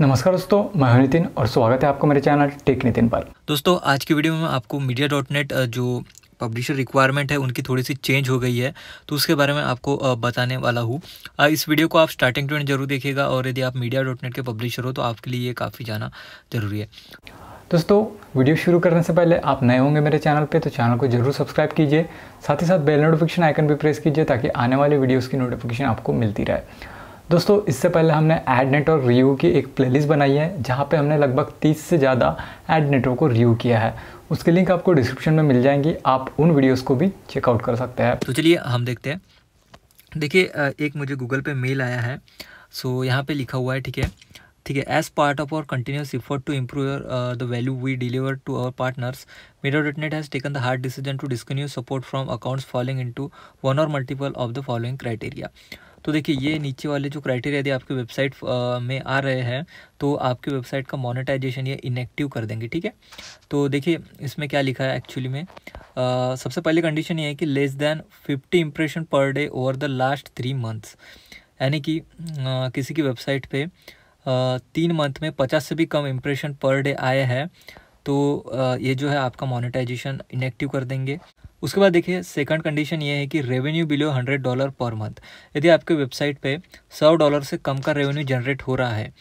नमस्कार दोस्तों मैं हूं नितिन और स्वागत है आपको मेरे चैनल टेक नितिन पर दोस्तों आज की वीडियो में आपको मीडिया डॉट नेट जो पब्लिशर रिक्वायरमेंट है उनकी थोड़ी सी चेंज हो गई है तो उसके बारे में आपको बताने वाला हूँ इस वीडियो को आप स्टार्टिंग टू एंड जरूर देखिएगा और यदि आप मीडिया डॉट नेट के पब्लिशर हो तो आपके लिए ये काफ़ी जाना ज़रूरी है दोस्तों वीडियो शुरू करने से पहले आप नए होंगे मेरे चैनल पे तो चैनल को जरूर सब्सक्राइब कीजिए साथ ही साथ बेल नोटिफिकेशन आइकन भी प्रेस कीजिए ताकि आने वाले वीडियोस की नोटिफिकेशन आपको मिलती रहे दोस्तों इससे पहले हमने एड नेटवर्क रिव्यू की एक प्लेलिस्ट बनाई है जहाँ पे हमने लगभग 30 से ज़्यादा एड नेटवर्क को रिव्यू किया है उसके लिंक आपको डिस्क्रिप्शन में मिल जाएंगी आप उन वीडियोस को भी चेकआउट कर सकते हैं तो चलिए हम देखते हैं देखिए एक मुझे गूगल पे मेल आया है सो यहाँ पे लिखा हुआ है ठीक है ठीक है as part of our continuous effort to improve the value we deliver to our partners media dot net has taken the hard decision to discontinue support from accounts following into one or multiple of the following criteria तो देखिए ये नीचे वाले जो criteria यदि आपकी website में आ रहे हैं तो आपकी वेबसाइट का मोनेटाइजेशन ये इनएक्टिव कर देंगे ठीक है तो देखिए इसमें क्या लिखा है एक्चुअली में आ, सबसे पहले कंडीशन ये है कि less than fifty impression per day over the last three months यानी कि किसी की वेबसाइट पे तीन मंथ में पचास से भी कम इम्प्रेशन पर डे आए हैं तो आ, ये जो है आपका मोनेटाइजेशन इनएक्टिव कर देंगे उसके बाद देखिए सेकंड कंडीशन ये है कि revenue below hundred dollar per month यदि आपके वेबसाइट पे सौ डॉलर से कम का रेवेन्यू जनरेट हो रहा है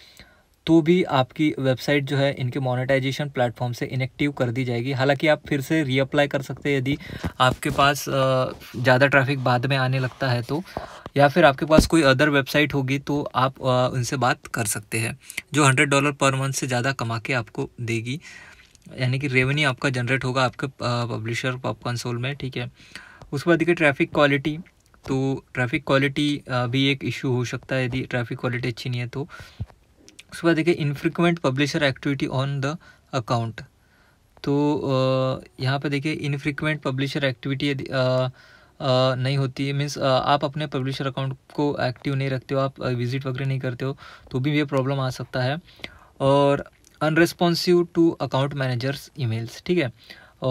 तो भी आपकी वेबसाइट जो है इनके मोनेटाइजेशन प्लेटफॉर्म से इनेक्टिव कर दी जाएगी हालांकि आप फिर से रीअप्लाई कर सकते हैं यदि आपके पास ज़्यादा ट्रैफिक बाद में आने लगता है तो या फिर आपके पास कोई अदर वेबसाइट होगी तो आप उनसे बात कर सकते हैं जो हंड्रेड डॉलर पर मंथ से ज़्यादा कमा के आपको देगी यानी कि रेवेन्यू आपका जनरेट होगा आपके पब्लिशर पॉप कंसोल में ठीक है उसके बाद देखिए ट्रैफिक क्वालिटी तो ट्रैफिक क्वालिटी भी एक इशू हो सकता है यदि ट्रैफिक क्वालिटी अच्छी नहीं है तो उसके बाद देखिए infrequent publisher activity on the account तो यहाँ पे देखिए इनफ्रिक्वेंट पब्लिशर एक्टिविटी यदि नहीं होती है मीन्स आप अपने पब्लिशर अकाउंट को एक्टिव नहीं रखते हो आप विजिट वगैरह नहीं करते हो तो भी ये प्रॉब्लम आ सकता है और unresponsive to account managers emails ठीक है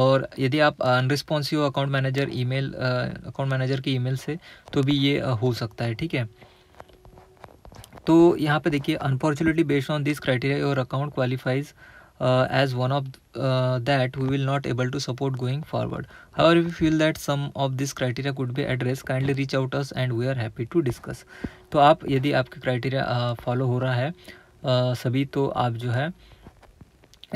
और यदि आप unresponsive account manager email account manager की ईमेल से तो भी ये हो सकता है ठीक है तो यहाँ पे देखिए unfortunately based on this criteria your account qualifies as one of that we will not able to support going forward however you feel that some of this criteria could be address kindly reach out us and we are happy to discuss तो आप यदि आपके criteria follow हो रहा है uh, सभी तो आप जो है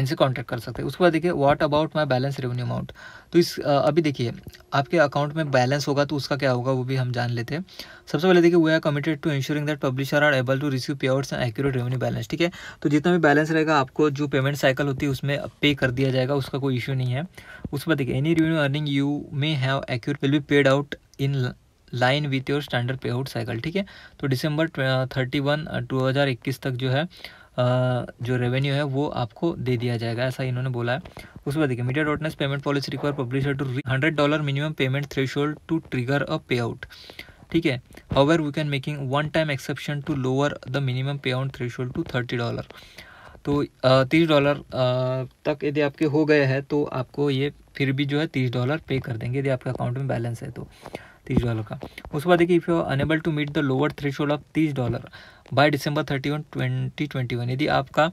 इनसे कॉन्टैक्ट कर सकते हैं उसके बाद देखिए what about my balance revenue amount तो इस अभी देखिए आपके अकाउंट में बैलेंस होगा तो उसका क्या होगा वो भी हम जान लेते हैं सबसे पहले देखिए we are committed to ensuring that publisher are able to receive pay and accurate revenue balance ठीक है तो जितना भी बैलेंस रहेगा आपको जो पेमेंट साइकिल होती है उसमें पे कर दिया जाएगा उसका कोई इशू नहीं है उसके बाद देखिए any revenue earning you may have accurate will be paid out in line with your standard pay out cycle ठीक है तो डिसंबर थर्टी वन टू हज़ार इक्कीस तक जो है जो रेवेन्यू है वो आपको दे दिया जाएगा ऐसा इन्होंने बोला है उसके बाद देखिए media dot net's payment policy require publisher to hundred dollar minimum payment threshold to trigger a pay out ठीक है however we can making one time exception to lower the minimum pay out threshold to thirty dollar तो तीस dollar तक यदि आपके हो गए हैं तो आपको ये फिर भी जो है तीस डॉलर पे कर देंगे यदि आपके अकाउंट में बैलेंस है तो तीस डॉलर का उसके बाद देखिए if you are unable to meet the lower शोल ऑफ तीस dollar by December thirty one twenty twenty one यदि आपका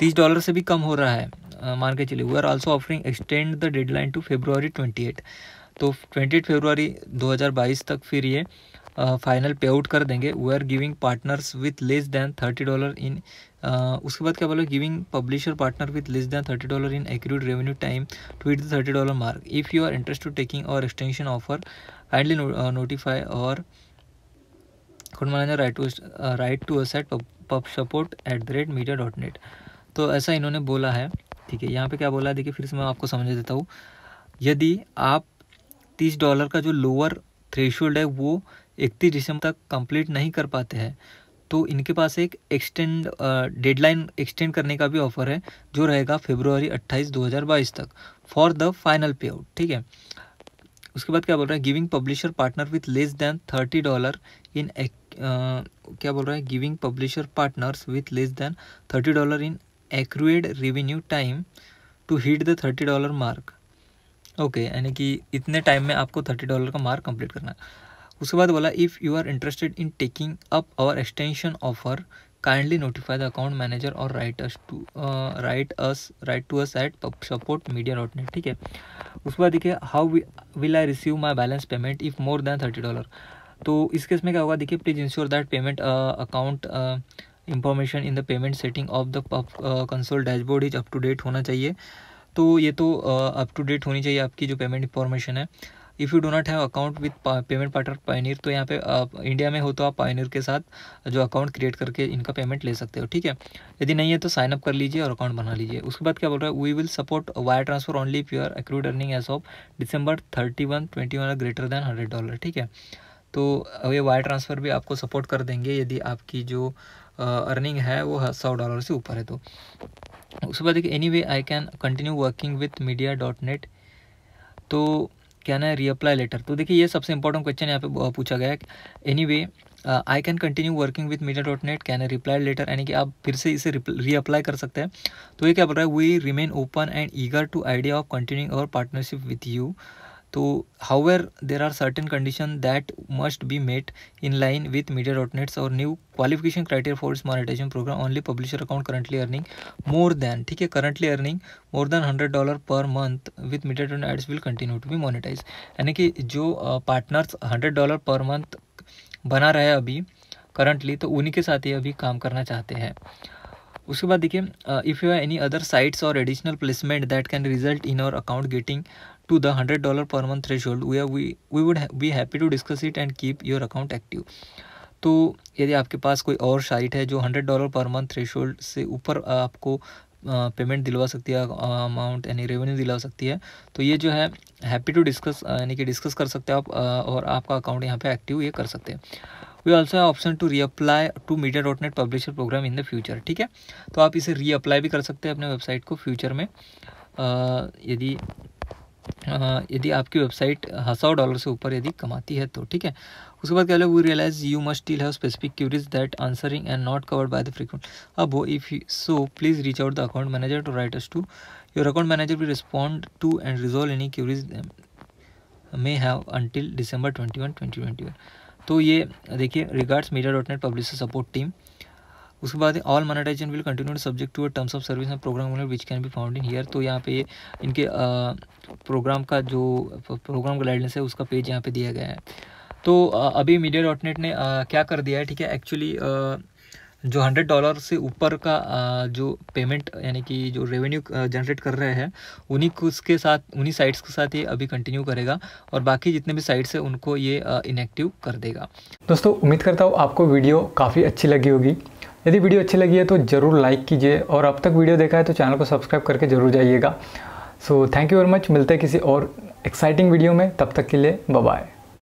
तीस डॉलर से भी कम हो रहा है मान के चलिए we are also offering extend the deadline to February twenty eight तो ट्वेंटी एट फेब्रुआरी दो हज़ार बाईस तक फिर ये फाइनल पे आउट कर देंगे we are giving partners with less than thirty dollar in उसके बाद क्या बोलो giving publisher partner with less than thirty dollar in accrued revenue time to hit the thirty dollar mark if you are interest to taking our extension offer kindly notify our खुद मैंने write to write to us pub support at the rate media dot net तो ऐसा इन्होंने बोला है ठीक है यहाँ पे क्या बोला है देखिए फिर से मैं आपको समझ देता हूँ यदि आप तीस डॉलर का जो लोअर थ्रेशोल्ड है वो इकतीस दिसंबर तक कंप्लीट नहीं कर पाते हैं तो इनके पास एक एक्सटेंड डेडलाइन एक्सटेंड करने का भी ऑफर है जो रहेगा फेब्रुवरी 28 2022 तक for the final pay out ठीक है उसके बाद क्या बोल रहा है giving publisher partner with less than thirty dollar in क्या बोल रहा है giving publisher partners with less than thirty dollar in accrued revenue time to hit the thirty dollar mark okay यानी कि इतने टाइम में आपको थर्टी डॉलर का मार्क कंप्लीट करना है उसके बाद बोला if you are interested in taking up our extension offer the account manager or write us to write us write to us at support media dot net ठीक है उसके बाद देखिए how will I receive my balance payment if more than thirty dollar तो इस case में क्या होगा देखिए please ensure that payment account information in the payment setting of the console dashboard is up to date होना चाहिए तो ये तो अप टू डेट होनी चाहिए आपकी जो पेमेंट इंफॉर्मेशन है if you do not have account with payment partner Payoneer तो यहाँ पे आप इंडिया में हो तो आप पायनियर के साथ जो अकाउंट क्रिएट करके इनका पेमेंट ले सकते हो ठीक है यदि नहीं है तो साइन अप कर लीजिए और अकाउंट बना लीजिए उसके बाद क्या बोल रहा है we will support wire transfer only if your accrued earning as of December thirty one twenty one greater than hundred dollar ठीक है तो ये वायर ट्रांसफ़र भी आपको सपोर्ट कर देंगे यदि आपकी जो अर्निंग है वो सौ डॉलर से ऊपर है तो उसके बाद any way I can continue working with media dot net तो क्या ना रीअप्लाई लेटर तो देखिए ये सबसे इंपॉर्टेंट क्वेश्चन यहाँ पे पूछा गया है any way I can continue working with media dot net can reply later यानी कि आप फिर से इसे रीअप्लाई कर सकते हैं तो ये क्या बोल रहा है we remain open and eager to idea of continuing our partnership with you तो how however there are certain condition that must be made in line with media dot net's or new qualification criteria for its monetization program only publisher account currently earning more than ठीक है currently earning more than hundred dollar per month with media dot ads will continue to be monetize यानी कि जो partners hundred dollar per month बना रहे हैं अभी currently तो उन्हीं के साथ ही अभी काम करना चाहते हैं उसके बाद देखिए if you have any other sites or additional placement that can result in our account getting to the $100 per month threshold where we we would be happy to discuss it and keep your account active तो यदि आपके पास कोई और site है जो hundred dollar per month threshold से ऊपर आपको पेमेंट दिलवा सकती है अमाउंट यानी रेवेन्यू दिला सकती है तो ये जो है हैप्पी टू डिस्कस यानी कि डिस्कस कर सकते हैं आप और आपका अकाउंट यहाँ पे एक्टिव ये कर सकते हैं we also have option to reapply to media dot net publisher program in the future ठीक है तो आप इसे रीअप्लाई भी कर सकते हैं अपने वेबसाइट को फ्यूचर में यदि हाँ, यदि आपकी वेबसाइट हज़ार डॉलर से ऊपर यदि कमाती है तो ठीक है उसके बाद क्या we realize you must still have specific queries that answering and not covered by the frequent above if so please reach out the account manager to write to your account manager भी respond to and resolve any queries may have until December twenty one तो ये देखिए regards media dot net publisher support team उसके बाद all monetization will continue subject to terms of service and program which can be found in here तो यहाँ पे इनके programme का जो प्रोग्राम गाइडलाइंस है उसका पेज यहाँ पे दिया गया है तो अभी मीडिया डॉट नेट ने क्या कर दिया है ठीक है एक्चुअली जो हंड्रेड डॉलर से ऊपर का जो पेमेंट यानी कि जो रेवेन्यू जनरेट कर रहे हैं उन्हीं उसके साथ उन्हीं साइट्स के साथ ये अभी कंटिन्यू करेगा और बाकी जितने भी साइट्स हैं उनको ये इनएक्टिव कर देगा दोस्तों उम्मीद करता हूँ आपको वीडियो काफ़ी अच्छी लगी होगी यदि वीडियो अच्छी लगी है तो ज़रूर लाइक कीजिए और अब तक वीडियो देखा है तो चैनल को सब्सक्राइब करके जरूर जाइएगा so thank you very much मिलते हैं किसी और एक्साइटिंग वीडियो में तब तक के लिए बाय